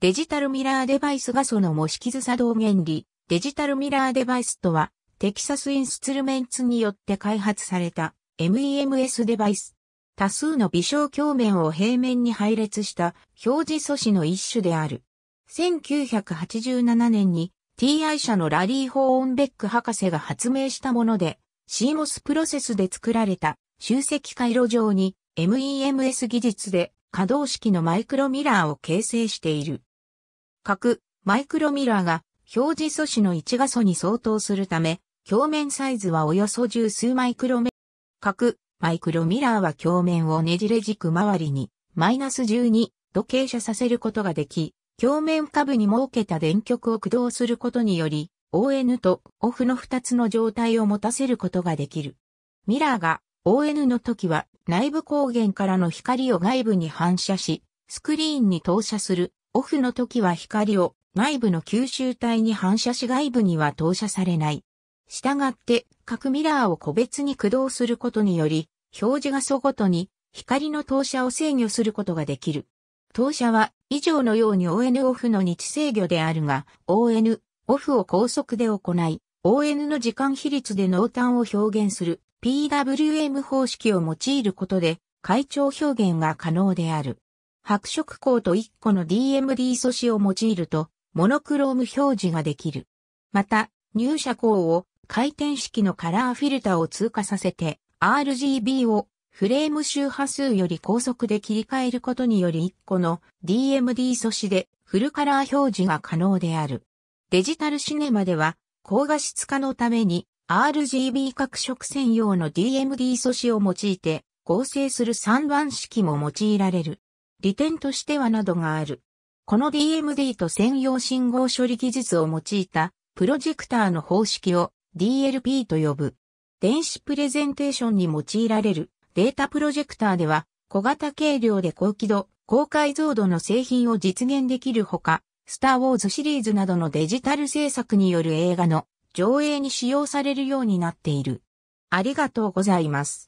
デジタルミラーデバイスがその模式図作動原理、デジタルミラーデバイスとは、テキサスインスツルメンツによって開発された MEMS デバイス。多数の微小鏡面を平面に配列した表示素子の一種である。1987年に TI 社のラリー・ホーンベック博士が発明したもので、CMOS プロセスで作られた集積回路上に MEMS 技術で可動式のマイクロミラーを形成している。角、マイクロミラーが表示素子の1画素に相当するため、鏡面サイズはおよそ十数マイクロメ角、マイクロミラーは鏡面をねじれ軸周りにマイナス12度傾斜させることができ、鏡面下部に設けた電極を駆動することにより、ON と OFF の2つの状態を持たせることができる。ミラーが ON の時は内部光源からの光を外部に反射し、スクリーンに投射するオフの時は光を内部の吸収体に反射し外部には投射されない。したがって各ミラーを個別に駆動することにより、表示画素ごとに光の投射を制御することができる。投射は以上のように ON オフの日制御であるが、ON オフを高速で行い、ON の時間比率で濃淡を表現する PWM 方式を用いることで、階調表現が可能である。白色光と1個の DMD 素子を用いると、モノクローム表示ができる。また、入射光を回転式のカラーフィルターを通過させて、RGB をフレーム周波数より高速で切り替えることにより1個の DMD 素子でフルカラー表示が可能である。デジタルシネマでは、高画質化のために RGB 各色専用の DMD 素子を用いて合成する3番式も用いられる。利点としてはなどがある。この DMD と専用信号処理技術を用いたプロジェクターの方式を DLP と呼ぶ。電子プレゼンテーションに用いられるデータプロジェクターでは小型軽量で高輝度、高解像度の製品を実現できるほか、スター・ウォーズシリーズなどのデジタル制作による映画の上映に使用されるようになっている。ありがとうございます。